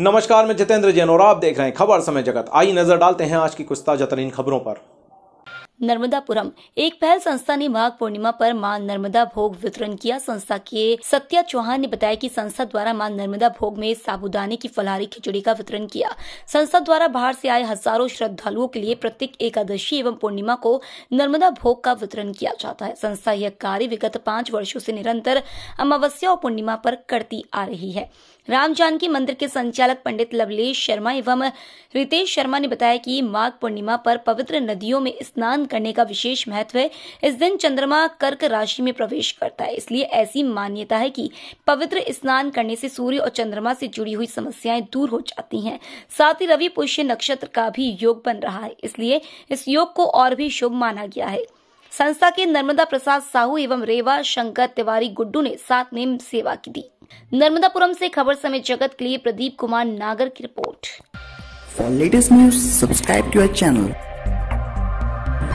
नमस्कार मैं जितेंद्र जैन और आप देख रहे हैं खबर समय जगत आई नजर डालते हैं आज की कुछ ताजा तरीन खबरों पर नर्मदापुरम एक पहल संस्था ने माघ पूर्णिमा पर मां नर्मदा भोग वितरण किया संस्था के सत्या चौहान ने बताया कि संस्था द्वारा मां नर्मदा भोग में साबुदाने की फलहारी खिचड़ी का वितरण किया संस्था द्वारा बाहर से आए हजारों श्रद्धालुओं के लिए प्रत्येक एकादशी एवं पूर्णिमा को नर्मदा भोग का वितरण किया जाता है संस्था यह कार्य विगत पांच वर्षो से निरंतर अमावस्या और पूर्णिमा पर करती आ रही है राम जानकी मंदिर के संचालक पंडित लवलेश शर्मा एवं रितेश शर्मा ने बताया कि माघ पूर्णिमा पर पवित्र नदियों में स्नान करने का विशेष महत्व है इस दिन चंद्रमा कर्क राशि में प्रवेश करता है इसलिए ऐसी मान्यता है कि पवित्र स्नान करने से सूर्य और चंद्रमा से जुड़ी हुई समस्याएं दूर हो जाती हैं साथ ही रवि पुष्य नक्षत्र का भी योग बन रहा है इसलिए इस योग को और भी शुभ माना गया है संस्था के नर्मदा प्रसाद साहू एवं रेवा शंकर तिवारी गुड्डू ने साथ में सेवा की दी नर्मदापुरम से खबर समय जगत के लिए प्रदीप कुमार नागर की report for latest news subscribe to channel